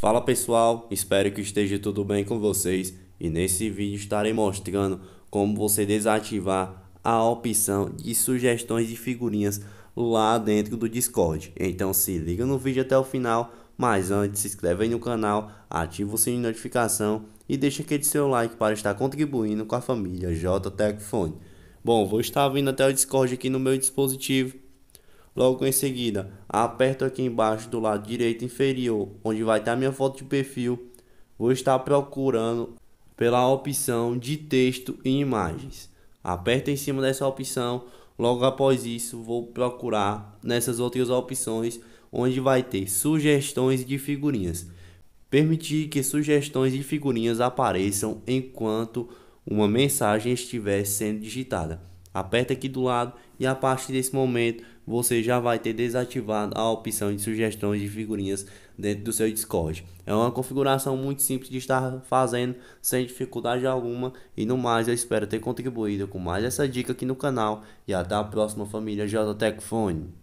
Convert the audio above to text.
Fala pessoal, espero que esteja tudo bem com vocês e nesse vídeo estarei mostrando como você desativar a opção de sugestões de figurinhas lá dentro do Discord. Então se liga no vídeo até o final, mas antes se inscreve aí no canal, ativa o sininho de notificação e deixa aquele seu like para estar contribuindo com a família JTecFone. Bom, vou estar vindo até o Discord aqui no meu dispositivo Logo em seguida, aperto aqui embaixo do lado direito inferior, onde vai estar minha foto de perfil. Vou estar procurando pela opção de texto e imagens. Aperto em cima dessa opção. Logo após isso, vou procurar nessas outras opções, onde vai ter sugestões de figurinhas. Permitir que sugestões de figurinhas apareçam enquanto uma mensagem estiver sendo digitada. Aperta aqui do lado e a partir desse momento você já vai ter desativado a opção de sugestões de figurinhas dentro do seu Discord. É uma configuração muito simples de estar fazendo sem dificuldade alguma e no mais eu espero ter contribuído com mais essa dica aqui no canal e até a próxima família JTecFone.